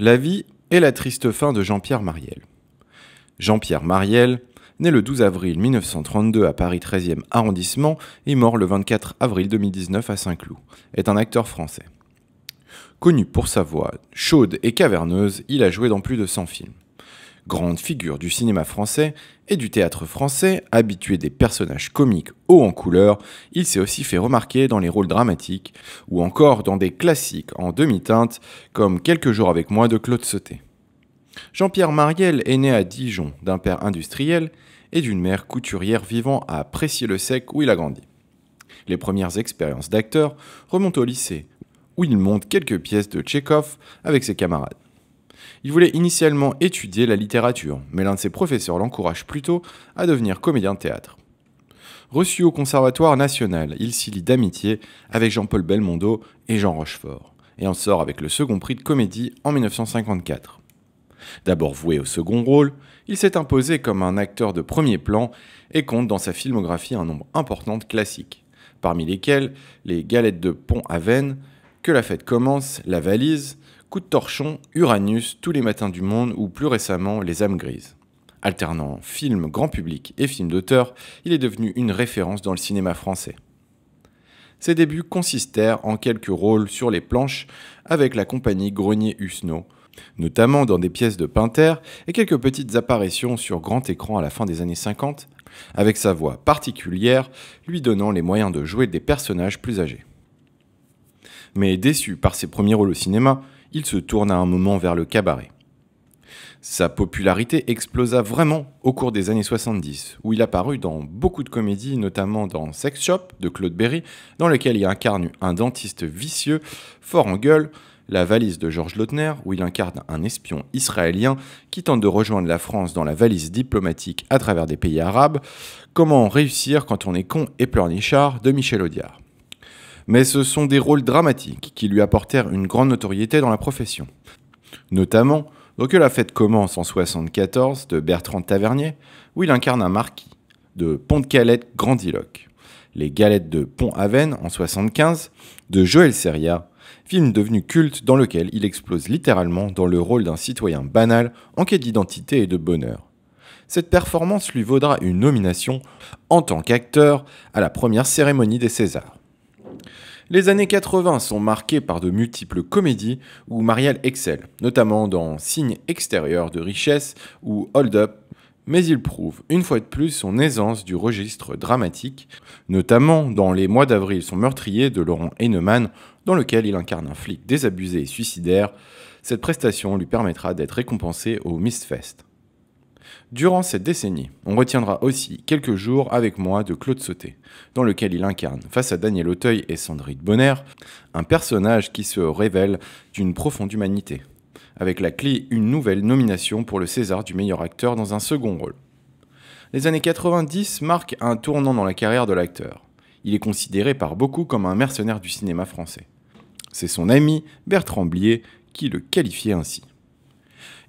La vie et la triste fin de Jean-Pierre Mariel. Jean-Pierre Mariel, né le 12 avril 1932 à Paris 13e arrondissement et mort le 24 avril 2019 à Saint-Cloud, est un acteur français. Connu pour sa voix chaude et caverneuse, il a joué dans plus de 100 films grande figure du cinéma français et du théâtre français, habitué des personnages comiques hauts en couleur, il s'est aussi fait remarquer dans les rôles dramatiques ou encore dans des classiques en demi-teinte comme Quelques jours avec moi de Claude Sauté. Jean-Pierre Mariel est né à Dijon d'un père industriel et d'une mère couturière vivant à précy le sec où il a grandi. Les premières expériences d'acteur remontent au lycée, où il monte quelques pièces de Tchekhov avec ses camarades. Il voulait initialement étudier la littérature, mais l'un de ses professeurs l'encourage plutôt à devenir comédien de théâtre. Reçu au Conservatoire national, il s'y lie d'amitié avec Jean-Paul Belmondo et Jean Rochefort, et en sort avec le second prix de comédie en 1954. D'abord voué au second rôle, il s'est imposé comme un acteur de premier plan et compte dans sa filmographie un nombre important de classiques, parmi lesquels les Galettes de Pont à Que la fête commence, La valise, Coup de torchon, Uranus, Tous les matins du monde ou plus récemment Les âmes grises. Alternant films grand public et films d'auteur, il est devenu une référence dans le cinéma français. Ses débuts consistèrent en quelques rôles sur les planches avec la compagnie Grenier husneau notamment dans des pièces de Pinter et quelques petites apparitions sur grand écran à la fin des années 50, avec sa voix particulière lui donnant les moyens de jouer des personnages plus âgés. Mais déçu par ses premiers rôles au cinéma, il se tourne à un moment vers le cabaret. Sa popularité explosa vraiment au cours des années 70, où il apparut dans beaucoup de comédies, notamment dans Sex Shop de Claude Berry, dans lequel il incarne un dentiste vicieux, fort en gueule, La valise de Georges Lautner, où il incarne un espion israélien qui tente de rejoindre la France dans la valise diplomatique à travers des pays arabes, Comment réussir quand on est con et pleurnichard de Michel Audiard mais ce sont des rôles dramatiques qui lui apportèrent une grande notoriété dans la profession. Notamment dans Que la fête commence en 74 de Bertrand Tavernier, où il incarne un marquis de Pont-de-Calette grandiloque. Les galettes de Pont-Aven en 75 de Joël Seria, film devenu culte dans lequel il explose littéralement dans le rôle d'un citoyen banal en quête d'identité et de bonheur. Cette performance lui vaudra une nomination en tant qu'acteur à la première cérémonie des Césars. Les années 80 sont marquées par de multiples comédies où Marielle excelle, notamment dans Signes extérieurs de richesse ou Hold Up, mais il prouve une fois de plus son aisance du registre dramatique, notamment dans Les mois d'avril sont meurtriers de Laurent Henneman, dans lequel il incarne un flic désabusé et suicidaire. Cette prestation lui permettra d'être récompensé au Mistfest. Durant cette décennie, on retiendra aussi quelques jours avec moi de Claude Sauté, dans lequel il incarne, face à Daniel Auteuil et Sandrine Bonner, un personnage qui se révèle d'une profonde humanité, avec la clé une nouvelle nomination pour le César du meilleur acteur dans un second rôle. Les années 90 marquent un tournant dans la carrière de l'acteur. Il est considéré par beaucoup comme un mercenaire du cinéma français. C'est son ami Bertrand Blier qui le qualifiait ainsi.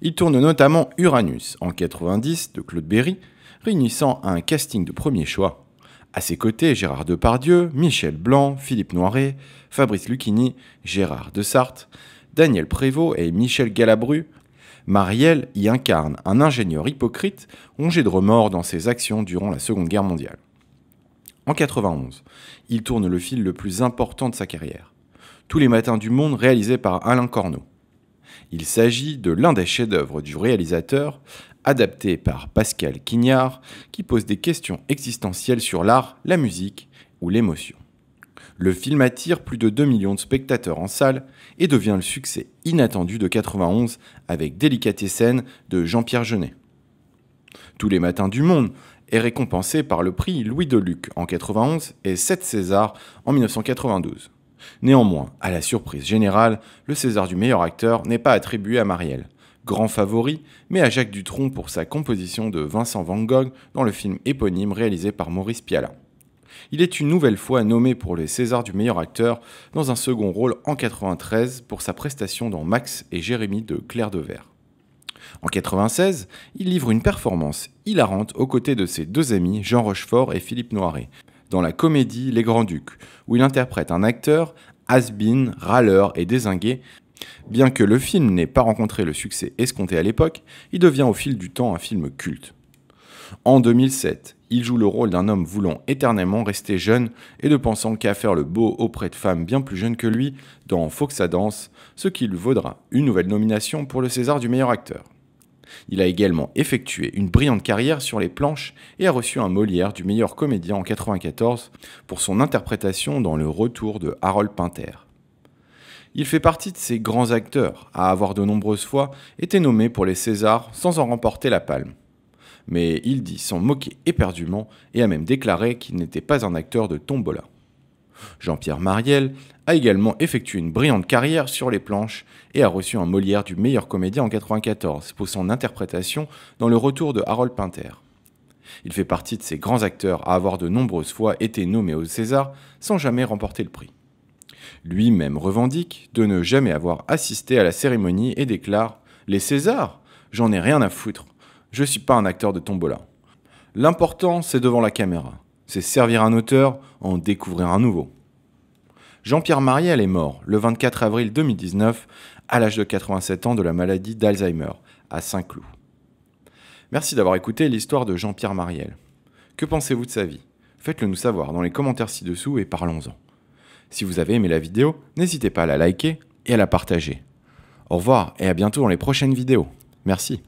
Il tourne notamment Uranus en 90 de Claude Berry, réunissant un casting de premier choix. À ses côtés, Gérard Depardieu, Michel Blanc, Philippe Noiret, Fabrice Lucchini, Gérard Sarthe, Daniel Prévost et Michel Galabru. Marielle y incarne un ingénieur hypocrite ongé de remords dans ses actions durant la Seconde Guerre mondiale. En 91, il tourne le film le plus important de sa carrière, Tous les matins du monde réalisé par Alain Corneau. Il s'agit de l'un des chefs-d'œuvre du réalisateur, adapté par Pascal Quignard, qui pose des questions existentielles sur l'art, la musique ou l'émotion. Le film attire plus de 2 millions de spectateurs en salle et devient le succès inattendu de 91 avec Délicatessen de Jean-Pierre Jeunet. Tous les matins du monde est récompensé par le prix Louis de Luc en 91 et 7 Césars en 1992. Néanmoins, à la surprise générale, le César du meilleur acteur n'est pas attribué à Marielle, grand favori, mais à Jacques Dutronc pour sa composition de Vincent Van Gogh dans le film éponyme réalisé par Maurice Pialat. Il est une nouvelle fois nommé pour le César du meilleur acteur dans un second rôle en 1993 pour sa prestation dans Max et Jérémy de Claire de Verre. En 1996, il livre une performance hilarante aux côtés de ses deux amis Jean Rochefort et Philippe Noiret, dans la comédie Les Grands Ducs, où il interprète un acteur has-been, râleur et désingué. Bien que le film n'ait pas rencontré le succès escompté à l'époque, il devient au fil du temps un film culte. En 2007, il joue le rôle d'un homme voulant éternellement rester jeune et ne pensant qu'à faire le beau auprès de femmes bien plus jeunes que lui dans Faut que ça danse, ce qui lui vaudra une nouvelle nomination pour le César du meilleur acteur. Il a également effectué une brillante carrière sur les planches et a reçu un Molière du meilleur comédien en 1994 pour son interprétation dans Le Retour de Harold Pinter. Il fait partie de ces grands acteurs à avoir de nombreuses fois été nommé pour les Césars sans en remporter la palme. Mais il dit s'en moquer éperdument et a même déclaré qu'il n'était pas un acteur de tombola. Jean-Pierre Mariel a également effectué une brillante carrière sur les planches et a reçu un Molière du meilleur comédien en 1994 pour son interprétation dans Le Retour de Harold Pinter. Il fait partie de ces grands acteurs à avoir de nombreuses fois été nommé au César sans jamais remporter le prix. Lui-même revendique de ne jamais avoir assisté à la cérémonie et déclare Les Césars J'en ai rien à foutre. Je ne suis pas un acteur de tombola. L'important, c'est devant la caméra. C'est servir un auteur, en découvrir un nouveau. Jean-Pierre Mariel est mort le 24 avril 2019 à l'âge de 87 ans de la maladie d'Alzheimer à Saint-Cloud. Merci d'avoir écouté l'histoire de Jean-Pierre Mariel. Que pensez-vous de sa vie Faites-le nous savoir dans les commentaires ci-dessous et parlons-en. Si vous avez aimé la vidéo, n'hésitez pas à la liker et à la partager. Au revoir et à bientôt dans les prochaines vidéos. Merci.